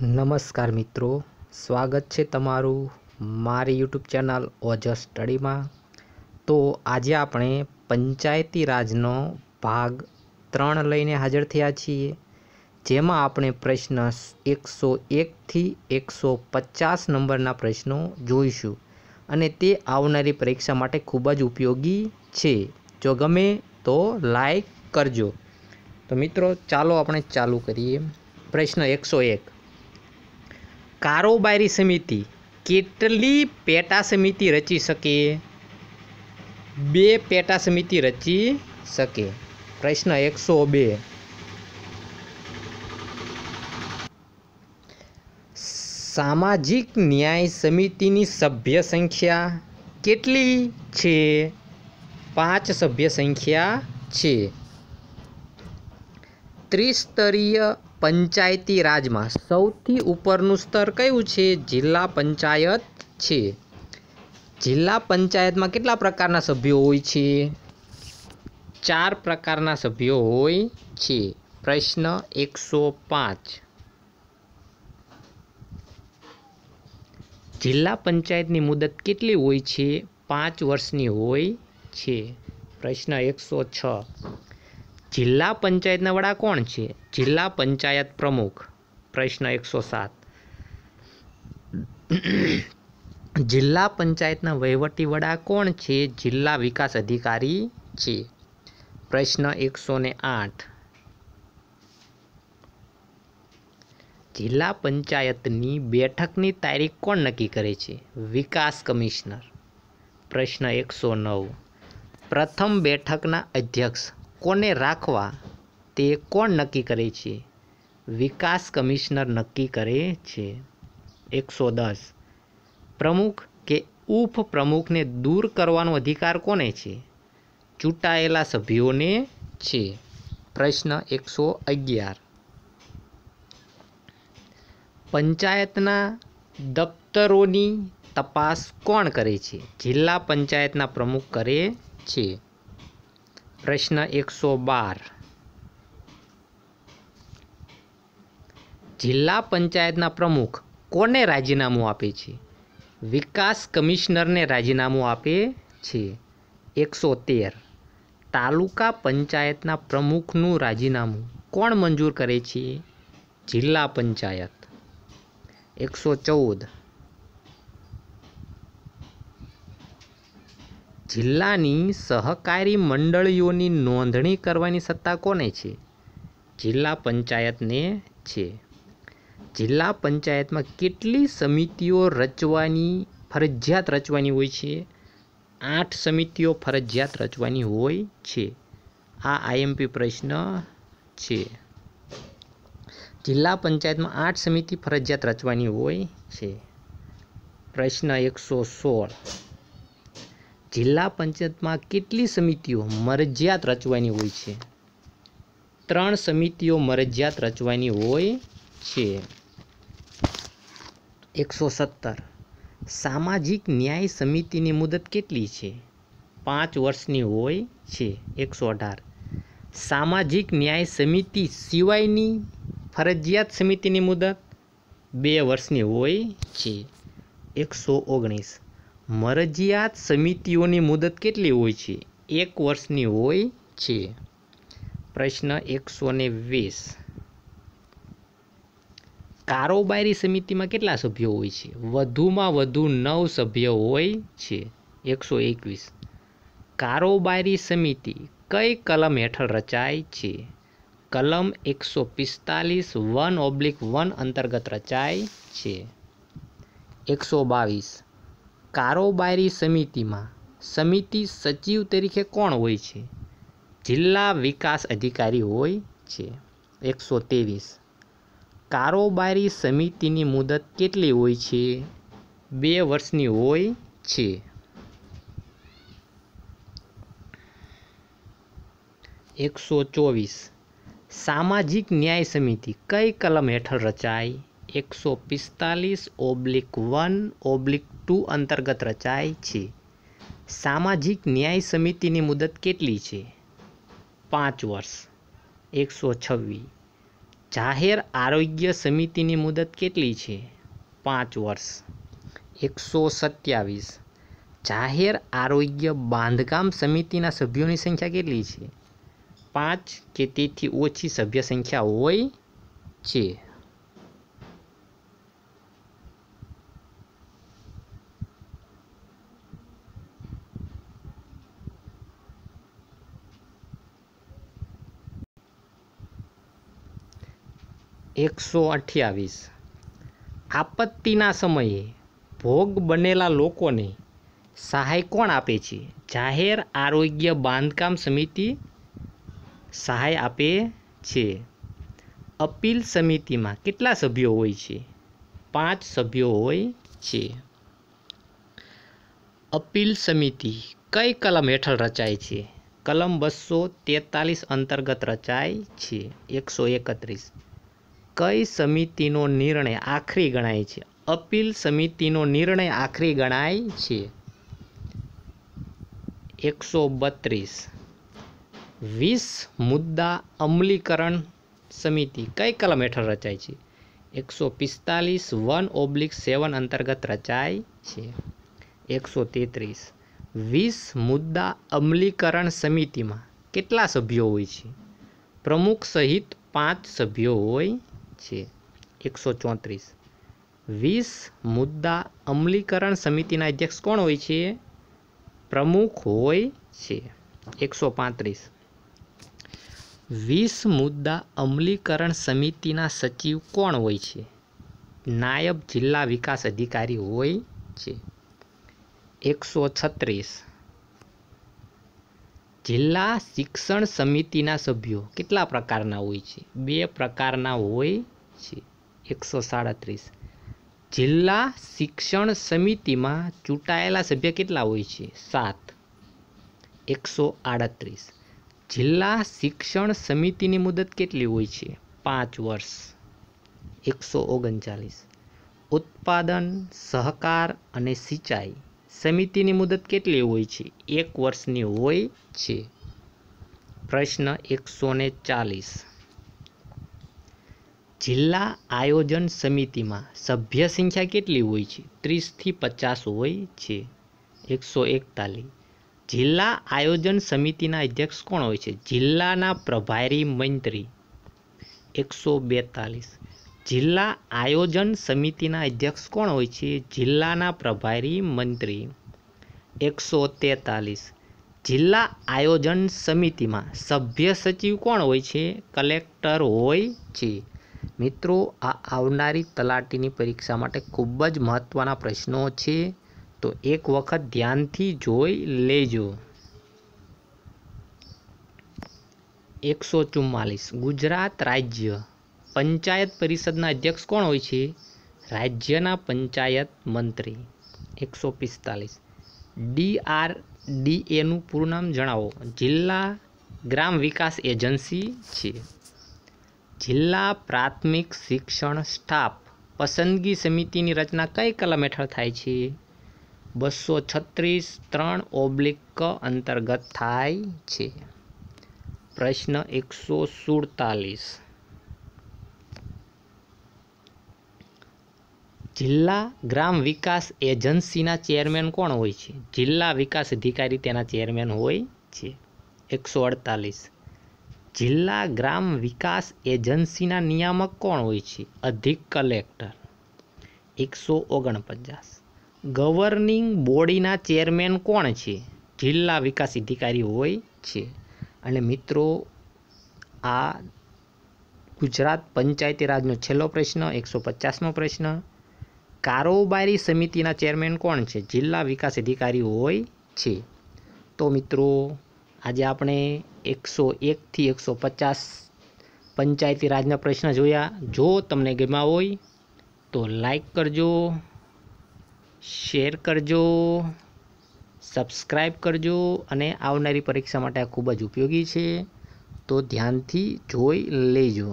નમસ્કાર મિત્રો સ્વાગત છે તમારું મારી યુટ્યુબ ચેનલ ઓજસ સ્ટડીમાં તો આજે આપણે પંચાયતી રાજનો ભાગ ત્રણ લઈને હાજર થયા છીએ જેમાં આપણે પ્રશ્ન એકસો એકથી એકસો પચાસ નંબરના પ્રશ્નો જોઈશું અને તે આવનારી પરીક્ષા માટે ખૂબ જ ઉપયોગી છે જો ગમે તો લાઈક કરજો તો મિત્રો ચાલો આપણે ચાલુ કરીએ પ્રશ્ન એકસો એક કારોબારી સમિતિ કેટલી પેટા સમિતિ રચી શકે બે પેટા સમિતિ રચી શકે પ્રશ્ન એકસો બે સામાજિક ન્યાય સમિતિની સભ્ય સંખ્યા કેટલી છે પાંચ સભ્ય સંખ્યા છે ત્રિસ્તરીય પંચાયતી રાજમાં સૌથી ઉપરનું સ્તર કયું છે જિલ્લા પંચાયત છે જિલ્લા પંચાયતમાં કેટલા પ્રકારના સભ્યો હોય છે ચાર પ્રકારના સભ્યો હોય છે પ્રશ્ન એકસો પાંચ જિલ્લા પંચાયતની મુદત કેટલી હોય છે પાંચ વર્ષની હોય છે પ્રશ્ન એકસો છ જિલ્લા પંચાયતના વડા કોણ છે જિલ્લા પંચાયત પ્રમુખ પ્રશ્ન એકસો સાત જિલ્લા પંચાયતના વહીવટી વડા કોણ છે જિલ્લા વિકાસ અધિકારી છે પ્રશ્ન એકસો ને આઠ જિલ્લા પંચાયતની બેઠકની તારીખ કોણ નક્કી કરે છે વિકાસ કમિશનર પ્રશ્ન એકસો નવ પ્રથમ બેઠકના અધ્યક્ષ કોને રાખવા તે કોણ નક્કી કરે છે વિકાસ કમિશનર નક્કી કરે છે એકસો દસ પ્રમુખ કે ઉફ પ્રમુખને દૂર કરવાનો અધિકાર કોને છે ચૂંટાયેલા સભ્યોને છે પ્રશ્ન એકસો અગિયાર પંચાયતના દફતરોની તપાસ કોણ કરે છે જિલ્લા પંચાયતના પ્રમુખ કરે છે પ્રશ્ન એકસો બાર જિલ્લા પંચાયતના પ્રમુખ કોને રાજીનામું આપે છે વિકાસ કમિશનરને રાજીનામું આપે છે એકસો તેર તાલુકા પંચાયતના પ્રમુખનું રાજીનામું કોણ મંજૂર કરે છે જિલ્લા પંચાયત એકસો ચૌદ જિલ્લાની સહકારી મંડળીઓની નોંધણી કરવાની સત્તા કોને છે જિલ્લા પંચાયતને છે જિલ્લા પંચાયતમાં કેટલી સમિતિઓ રચવાની ફરજિયાત રચવાની હોય છે આઠ સમિતિઓ ફરજિયાત રચવાની હોય છે આ આઈએમપી પ્રશ્ન છે જિલ્લા પંચાયતમાં આઠ સમિતિ ફરજિયાત રચવાની હોય છે પ્રશ્ન એકસો સોળ જિલ્લા પંચાયતમાં કેટલી સમિતિઓ મરજિયાત રચવાની હોય છે ત્રણ સમિતિઓ મરજિયાત રચવાની હોય છે એકસો સત્તર સામાજિક ન્યાય સમિતિની મુદત કેટલી છે પાંચ વર્ષની હોય છે એકસો અઢાર સામાજિક ન્યાય સમિતિ સિવાયની ફરજિયાત સમિતિની મુદત બે વર્ષની હોય છે એકસો ઓગણીસ મરજિયાત સમિતિઓની મુદત કેટલી હોય છે એક વર્ષની હોય છે પ્રશ્ન એકસો ને વીસ કારોબારી સમિતિમાં કેટલા સભ્યો હોય છે વધુમાં વધુ નવ સભ્ય હોય છે એકસો એકવીસ કારોબારી સમિતિ કઈ કલમ હેઠળ રચાય છે કલમ એકસો પિસ્તાલીસ વન ઓબ્લિક વન અંતર્ગત રચાય છે એકસો બાવીસ કારોબારી સમિતિમાં સમિતિ સચિવ તરીકે કોણ હોય છે જિલ્લા વિકાસ અધિકારી હોય છે એકસો ત્રેવીસ કારોબારી સમિતિની મુદત કેટલી હોય છે બે વર્ષની હોય છે એકસો ચોવીસ સામાજિક ન્યાય સમિતિ કઈ કલમ હેઠળ રચાય એકસો પિસ્તાલીસ ઓબ્લિક વન ઓબ્લિક ટુ અંતર્ગત રચાય છે સામાજિક ન્યાય સમિતિની મુદત કેટલી છે પાંચ વર્ષ એકસો છવ્વીસ જાહેર આરોગ્ય સમિતિની મુદત કેટલી છે પાંચ વર્ષ એકસો સત્યાવીસ જાહેર આરોગ્ય બાંધકામ સમિતિના સભ્યોની સંખ્યા કેટલી છે પાંચ કે તેથી ઓછી સભ્ય સંખ્યા હોય છે એકસો અઠ્યાવીસ આપત્તિના સમયે ભોગ બનેલા લોકોને સહાય કોણ આપે છે જાહેર આરોગ્ય બાંધકામ સમિતિ સહાય આપે છે અપીલ સમિતિમાં કેટલા સભ્યો હોય છે પાંચ સભ્યો હોય છે અપીલ સમિતિ કઈ કલમ હેઠળ રચાય છે કલમ બસો તેતાલીસ અંતર્ગત રચાય છે એકસો એકત્રીસ કઈ સમિતિનો નિર્ણય આખરી ગણાય છે અપીલ સમિતિનો નિર્ણય આખરી ગણાય છે એકસો બત્રીસ વીસ મુદ્દા અમલીકરણ સમિતિ કઈ કલમ હેઠળ રચાય છે એકસો પિસ્તાલીસ વન ઓબ્લિક સેવન અંતર્ગત રચાય છે એકસો તેત્રીસ વીસ મુદ્દા અમલીકરણ સમિતિમાં કેટલા સભ્યો હોય છે પ્રમુખ સહિત પાંચ સભ્યો હોય છે એકસો ચોત્રીસ વીસ મુદ્દા અમલીકરણ સમિતિના અધ્યક્ષ કોણ હોય છે પ્રમુખ હોય છે એકસો પાંત્રીસ વીસ મુદ્દા અમલીકરણ સમિતિના સચિવ કોણ હોય છે નાયબ જિલ્લા વિકાસ અધિકારી હોય છે એકસો છત્રીસ જિલ્લા શિક્ષણ સમિતિના સભ્યો કેટલા પ્રકારના હોય છે બે પ્રકારના હોય છે એકસો સાડત્રીસ જિલ્લા શિક્ષણ સમિતિમાં ચૂંટાયેલા સભ્ય કેટલા હોય છે સાત એકસો આડત્રીસ જિલ્લા શિક્ષણ સમિતિની મુદત કેટલી હોય છે પાંચ વર્ષ એકસો ઓગણચાલીસ ઉત્પાદન સહકાર અને સિંચાઈ સમિતિની મુદત કેટલી હોય છે એક વર્ષની હોય છે પ્રશ્ન એકસો ને ચાલીસ જિલ્લા આયોજન સમિતિમાં સભ્ય સંખ્યા કેટલી હોય છે ત્રીસથી પચાસ હોય છે એકસો એકતાલીસ જિલ્લા આયોજન સમિતિના અધ્યક્ષ કોણ હોય છે જિલ્લાના પ્રભારી મંત્રી એકસો બેતાલીસ જિલ્લા આયોજન સમિતિના અધ્યક્ષ કોણ હોય છે જિલ્લાના પ્રભારી મંત્રી એકસો તેતાલીસ જિલ્લા આયોજન સમિતિમાં સભ્ય સચિવ કોણ હોય છે કલેક્ટર હોય છે મિત્રો આ આવનારી તલાટીની પરીક્ષા માટે ખૂબ જ મહત્ત્વના પ્રશ્નો છે તો એક વખત ધ્યાનથી જોઈ લેજો એકસો ચુમ્માલીસ ગુજરાત રાજ્ય પંચાયત પરિષદના અધ્યક્ષ કોણ હોય છે રાજ્યના પંચાયત મંત્રી એકસો પિસ્તાલીસ ડી આર ડી એનું પૂરું નામ જણાવો જિલ્લા ગ્રામ વિકાસ એજન્સી છે જિલ્લા પ્રાથમિક શિક્ષણ સ્ટાફ પસંદગી સમિતિની રચના કઈ કલમ હેઠળ થાય છે બસો છત્રીસ ત્રણ ઓબ્લિક અંતર્ગત થાય છે પ્રશ્ન એકસો સુડતાલીસ જિલ્લા ગ્રામ વિકાસ એજન્સીના ચેરમેન કોણ હોય છે જિલ્લા વિકાસ અધિકારી તેના ચેરમેન હોય છે એકસો અડતાલીસ જિલ્લા ગ્રામ વિકાસ એજન્સીના નિયામક કોણ હોય છે અધિક કલેક્ટર એકસો ઓગણપચાસ ગવર્નિંગ બોડીના ચેરમેન કોણ છે જિલ્લા વિકાસ અધિકારી હોય છે અને મિત્રો આ ગુજરાત પંચાયતી રાજનો છેલ્લો પ્રશ્ન એકસો પચાસમો પ્રશ્ન કારોબારી સમિતિના ચેરમેન કોણ છે જિલ્લા વિકાસ અધિકારી હોય છે તો મિત્રો આજે આપણે એકસો એકથી એકસો પચાસ પંચાયતી રાજના પ્રશ્ન જોયા જો તમને ગમ્યા હોય તો લાઈક કરજો શેર કરજો સબસ્ક્રાઈબ કરજો અને આવનારી પરીક્ષા માટે આ ખૂબ જ ઉપયોગી છે તો ધ્યાનથી જોઈ લેજો